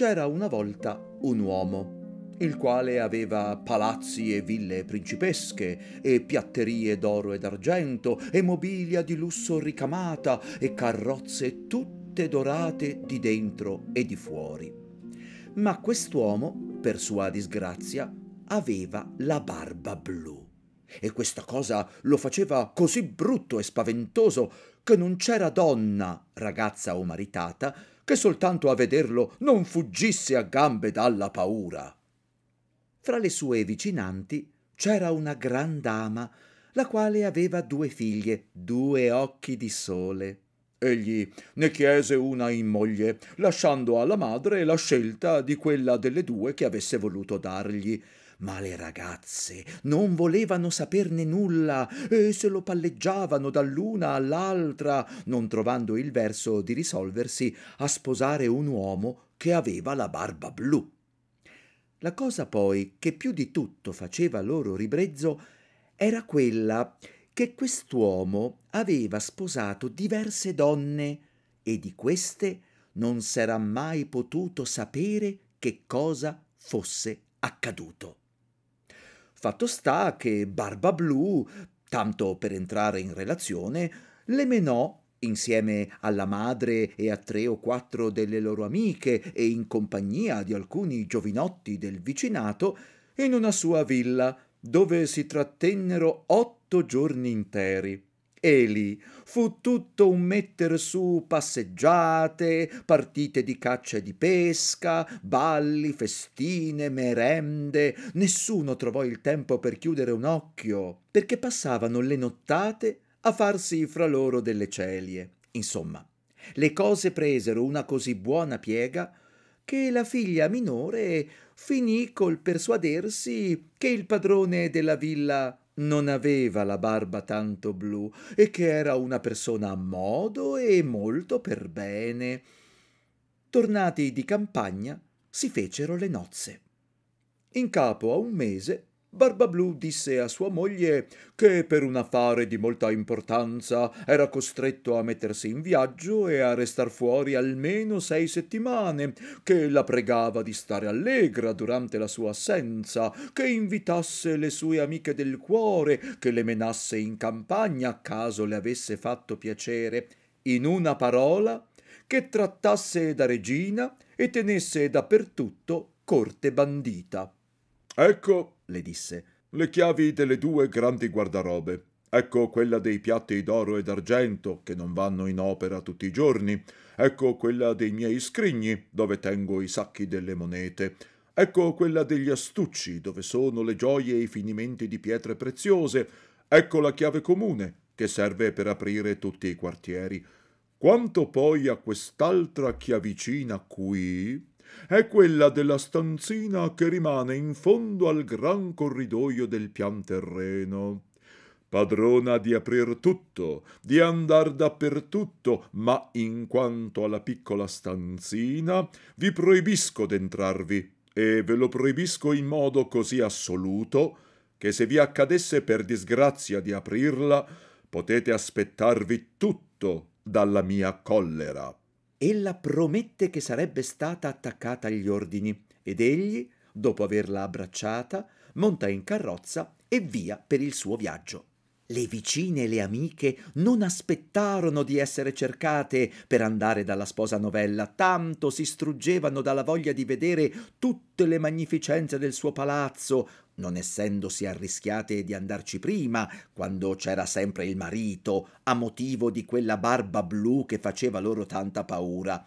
c'era una volta un uomo, il quale aveva palazzi e ville principesche, e piatterie d'oro ed argento, e mobilia di lusso ricamata, e carrozze tutte dorate di dentro e di fuori. Ma quest'uomo, per sua disgrazia, aveva la barba blu. E questa cosa lo faceva così brutto e spaventoso che non c'era donna, ragazza o maritata, che soltanto a vederlo non fuggisse a gambe dalla paura. Fra le sue vicinanti c'era una gran dama, la quale aveva due figlie, due occhi di sole. Egli ne chiese una in moglie, lasciando alla madre la scelta di quella delle due che avesse voluto dargli, ma le ragazze non volevano saperne nulla e se lo palleggiavano dall'una all'altra, non trovando il verso di risolversi a sposare un uomo che aveva la barba blu. La cosa poi che più di tutto faceva loro ribrezzo era quella che quest'uomo aveva sposato diverse donne e di queste non s'era mai potuto sapere che cosa fosse accaduto. Fatto sta che Barba Blu, tanto per entrare in relazione, le menò insieme alla madre e a tre o quattro delle loro amiche e in compagnia di alcuni giovinotti del vicinato, in una sua villa, dove si trattennero otto giorni interi. Eli fu tutto un metter su passeggiate, partite di caccia e di pesca, balli, festine, merende. Nessuno trovò il tempo per chiudere un occhio, perché passavano le nottate a farsi fra loro delle celie. Insomma, le cose presero una così buona piega che la figlia minore finì col persuadersi che il padrone della villa non aveva la barba tanto blu e che era una persona a modo e molto per bene. Tornati di campagna, si fecero le nozze. In capo a un mese Barbablù disse a sua moglie che per un affare di molta importanza era costretto a mettersi in viaggio e a restar fuori almeno sei settimane, che la pregava di stare allegra durante la sua assenza, che invitasse le sue amiche del cuore, che le menasse in campagna caso le avesse fatto piacere. In una parola, che trattasse da regina e tenesse dappertutto corte bandita. Ecco le disse. Le chiavi delle due grandi guardarobe. Ecco quella dei piatti d'oro e d'argento, che non vanno in opera tutti i giorni. Ecco quella dei miei scrigni, dove tengo i sacchi delle monete. Ecco quella degli astucci, dove sono le gioie e i finimenti di pietre preziose. Ecco la chiave comune, che serve per aprire tutti i quartieri. Quanto poi a quest'altra chiavicina qui, è quella della stanzina che rimane in fondo al gran corridoio del pian terreno padrona di aprir tutto, di andar dappertutto, ma in quanto alla piccola stanzina, vi proibisco d'entrarvi, e ve lo proibisco in modo così assoluto, che se vi accadesse per disgrazia di aprirla, potete aspettarvi tutto dalla mia collera ella promette che sarebbe stata attaccata agli ordini ed egli, dopo averla abbracciata, monta in carrozza e via per il suo viaggio. Le vicine e le amiche non aspettarono di essere cercate per andare dalla sposa novella, tanto si struggevano dalla voglia di vedere tutte le magnificenze del suo palazzo, non essendosi arrischiate di andarci prima, quando c'era sempre il marito, a motivo di quella barba blu che faceva loro tanta paura.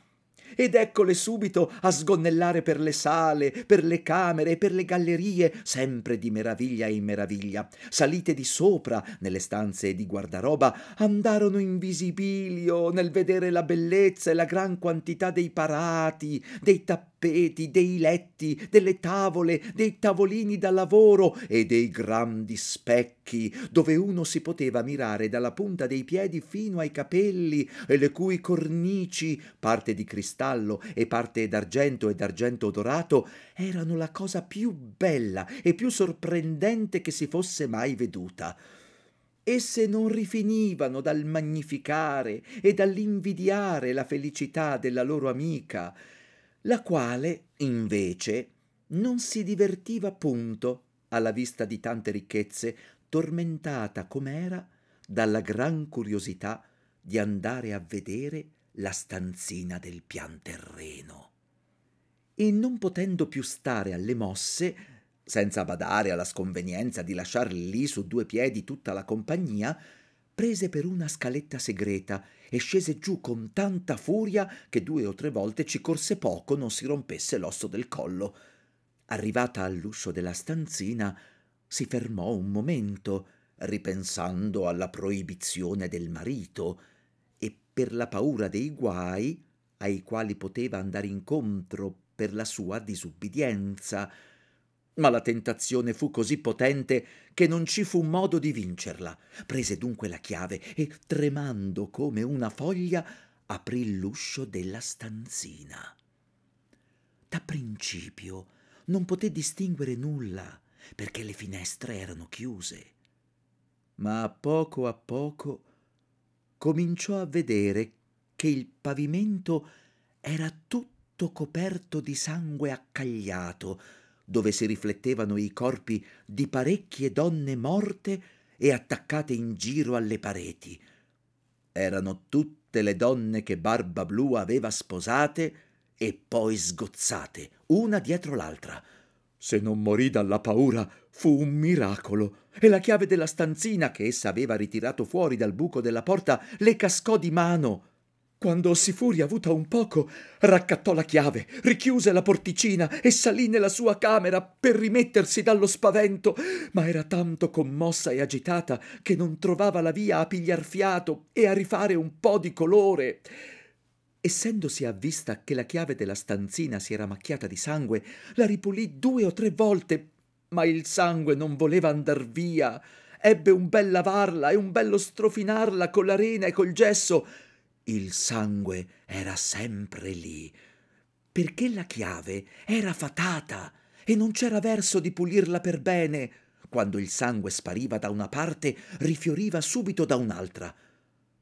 Ed eccole subito a sgonnellare per le sale, per le camere, per le gallerie, sempre di meraviglia in meraviglia. Salite di sopra, nelle stanze di guardaroba, andarono in visibilio nel vedere la bellezza e la gran quantità dei parati, dei tappeti, tappeti, dei letti, delle tavole, dei tavolini da lavoro e dei grandi specchi, dove uno si poteva mirare dalla punta dei piedi fino ai capelli, e le cui cornici, parte di cristallo e parte d'argento e d'argento dorato, erano la cosa più bella e più sorprendente che si fosse mai veduta esse non rifinivano dal magnificare e dall'invidiare la felicità della loro amica, la quale, invece, non si divertiva punto alla vista di tante ricchezze, tormentata com'era dalla gran curiosità di andare a vedere la stanzina del pian terreno. E non potendo più stare alle mosse, senza badare alla sconvenienza di lasciar lì su due piedi tutta la compagnia, prese per una scaletta segreta e scese giù con tanta furia che due o tre volte ci corse poco non si rompesse l'osso del collo. Arrivata all'uscio della stanzina, si fermò un momento, ripensando alla proibizione del marito e per la paura dei guai ai quali poteva andare incontro per la sua disubbidienza, ma la tentazione fu così potente che non ci fu modo di vincerla. Prese dunque la chiave e, tremando come una foglia, aprì l'uscio della stanzina. Da principio non poté distinguere nulla, perché le finestre erano chiuse. Ma a poco a poco cominciò a vedere che il pavimento era tutto coperto di sangue accagliato, dove si riflettevano i corpi di parecchie donne morte e attaccate in giro alle pareti. Erano tutte le donne che Barba Blu aveva sposate e poi sgozzate, una dietro l'altra. Se non morì dalla paura fu un miracolo, e la chiave della stanzina che essa aveva ritirato fuori dal buco della porta le cascò di mano quando si fu riavuta un poco, raccattò la chiave, richiuse la porticina e salì nella sua camera per rimettersi dallo spavento, ma era tanto commossa e agitata che non trovava la via a pigliar fiato e a rifare un po' di colore. Essendosi avvista che la chiave della stanzina si era macchiata di sangue, la ripulì due o tre volte, ma il sangue non voleva andar via. Ebbe un bel lavarla e un bello strofinarla con rena e col gesso, il sangue era sempre lì, perché la chiave era fatata e non c'era verso di pulirla per bene. Quando il sangue spariva da una parte, rifioriva subito da un'altra.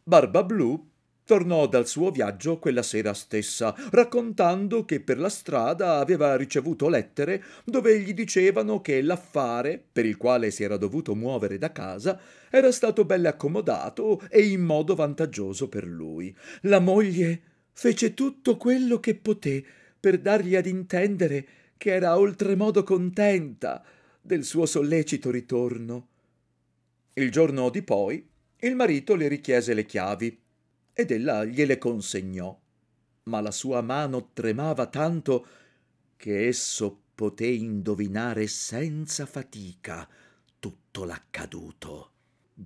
Barba Blu Tornò dal suo viaggio quella sera stessa, raccontando che per la strada aveva ricevuto lettere dove gli dicevano che l'affare, per il quale si era dovuto muovere da casa, era stato belle accomodato e in modo vantaggioso per lui. La moglie fece tutto quello che poté per dargli ad intendere che era oltremodo contenta del suo sollecito ritorno. Il giorno di poi il marito le richiese le chiavi ed ella gliele consegnò, ma la sua mano tremava tanto che esso poté indovinare senza fatica tutto l'accaduto.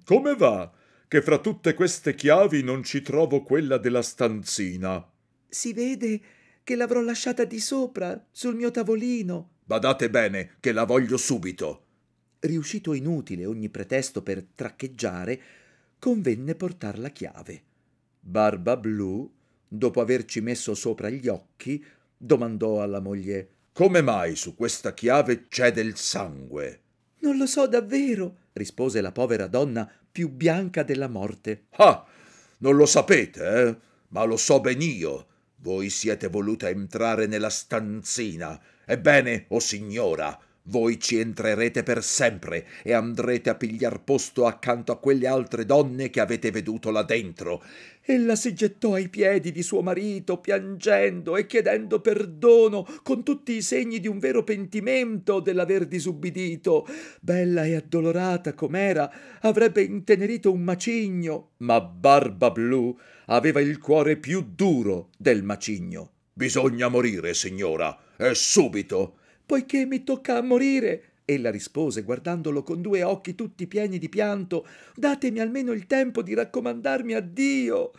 Come va? Che fra tutte queste chiavi non ci trovo quella della stanzina. Si vede che l'avrò lasciata di sopra, sul mio tavolino. Badate bene, che la voglio subito. Riuscito inutile ogni pretesto per traccheggiare, convenne portar la chiave. Barba Blu, dopo averci messo sopra gli occhi, domandò alla moglie Come mai su questa chiave c'è del sangue? Non lo so davvero, rispose la povera donna più bianca della morte. Ah, non lo sapete, eh? Ma lo so ben io. Voi siete voluta entrare nella stanzina. Ebbene, o oh signora, voi ci entrerete per sempre e andrete a pigliar posto accanto a quelle altre donne che avete veduto là dentro. Ella si gettò ai piedi di suo marito, piangendo e chiedendo perdono, con tutti i segni di un vero pentimento dell'aver disubbidito. Bella e addolorata com'era, avrebbe intenerito un macigno, ma Barba Blu aveva il cuore più duro del macigno. Bisogna morire, signora, e subito poiché mi tocca a morire. Ella rispose, guardandolo con due occhi tutti pieni di pianto, datemi almeno il tempo di raccomandarmi a Dio.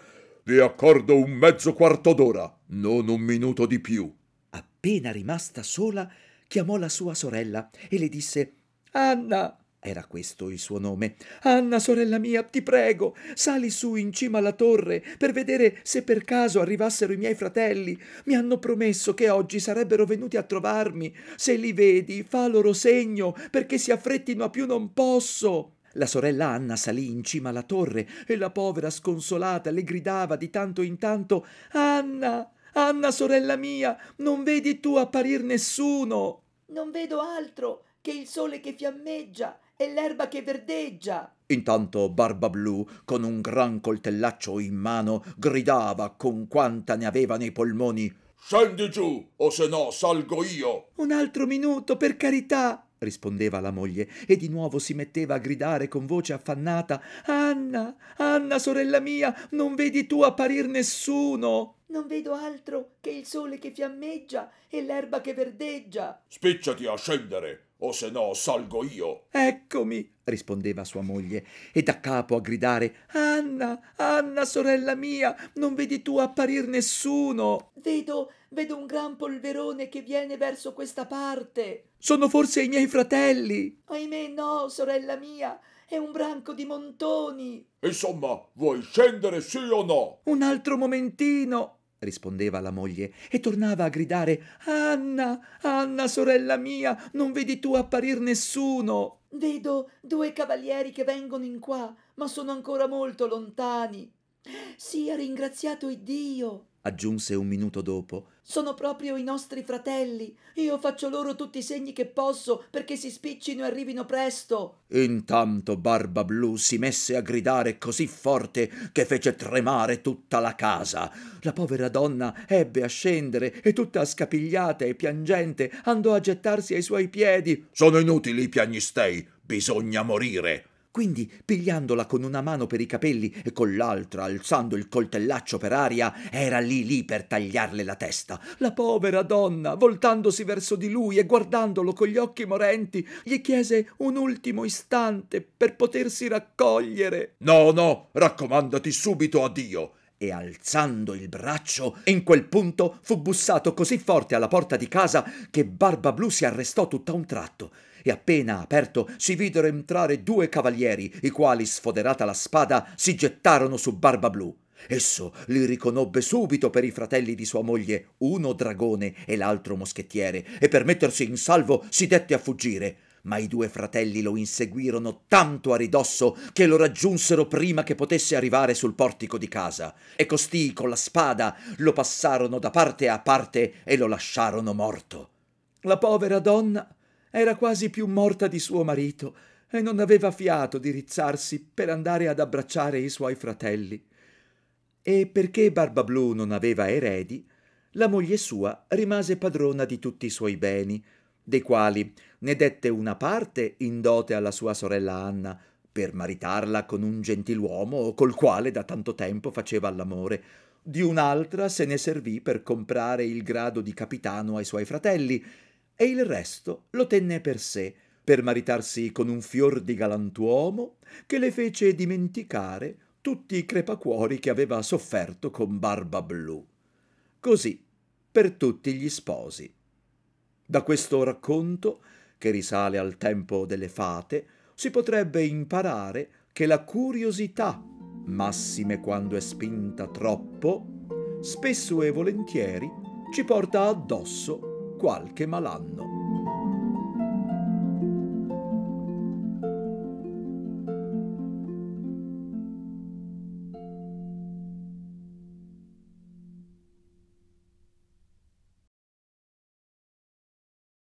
Vi accordo un mezzo quarto d'ora, non un minuto di più. Appena rimasta sola, chiamò la sua sorella e le disse Anna, era questo il suo nome. Anna, sorella mia, ti prego, sali su in cima alla torre per vedere se per caso arrivassero i miei fratelli. Mi hanno promesso che oggi sarebbero venuti a trovarmi. Se li vedi, fa loro segno, perché si affrettino a più non posso. La sorella Anna salì in cima alla torre e la povera sconsolata le gridava di tanto in tanto Anna, Anna sorella mia, non vedi tu apparir nessuno. Non vedo altro che il sole che fiammeggia è l'erba che verdeggia. Intanto Barbablù, con un gran coltellaccio in mano, gridava con quanta ne aveva nei polmoni Scendi giù, o se no salgo io. Un altro minuto, per carità, rispondeva la moglie, e di nuovo si metteva a gridare con voce affannata Anna, Anna, sorella mia, non vedi tu apparir nessuno. Non vedo altro che il sole che fiammeggia e l'erba che verdeggia. Spicciati a scendere, o se no salgo io. Eccomi, rispondeva sua moglie, e da capo a gridare Anna, Anna, sorella mia, non vedi tu apparir nessuno. Vedo, vedo un gran polverone che viene verso questa parte. Sono forse i miei fratelli. Ahimè no, sorella mia, è un branco di montoni. Insomma, vuoi scendere sì o no? Un altro momentino, rispondeva la moglie, e tornava a gridare Anna, Anna, sorella mia, non vedi tu apparir nessuno. Vedo due cavalieri che vengono in qua, ma sono ancora molto lontani. Sia ringraziato Iddio, aggiunse un minuto dopo. Sono proprio i nostri fratelli. Io faccio loro tutti i segni che posso perché si spiccino e arrivino presto. Intanto Barba Blu si messe a gridare così forte che fece tremare tutta la casa. La povera donna ebbe a scendere e tutta scapigliata e piangente andò a gettarsi ai suoi piedi. Sono inutili i piagnistei, bisogna morire. Quindi, pigliandola con una mano per i capelli e con l'altra, alzando il coltellaccio per aria, era lì lì per tagliarle la testa. La povera donna, voltandosi verso di lui e guardandolo con gli occhi morenti, gli chiese un ultimo istante per potersi raccogliere. No, no, raccomandati subito a Dio e alzando il braccio, in quel punto fu bussato così forte alla porta di casa che Barbablù si arrestò tutt'a un tratto e appena aperto si videro entrare due cavalieri, i quali, sfoderata la spada, si gettarono su Barbablù. Esso li riconobbe subito per i fratelli di sua moglie, uno dragone e l'altro moschettiere, e per mettersi in salvo si dette a fuggire ma i due fratelli lo inseguirono tanto a ridosso che lo raggiunsero prima che potesse arrivare sul portico di casa, e costì con la spada lo passarono da parte a parte e lo lasciarono morto. La povera donna era quasi più morta di suo marito e non aveva fiato di rizzarsi per andare ad abbracciare i suoi fratelli. E perché Barbablù non aveva eredi, la moglie sua rimase padrona di tutti i suoi beni, dei quali ne dette una parte in dote alla sua sorella Anna, per maritarla con un gentiluomo col quale da tanto tempo faceva l'amore. Di un'altra se ne servì per comprare il grado di capitano ai suoi fratelli, e il resto lo tenne per sé, per maritarsi con un fior di galantuomo che le fece dimenticare tutti i crepacuori che aveva sofferto con Barba Blu. Così per tutti gli sposi. Da questo racconto che risale al tempo delle fate, si potrebbe imparare che la curiosità, massime quando è spinta troppo, spesso e volentieri ci porta addosso qualche malanno.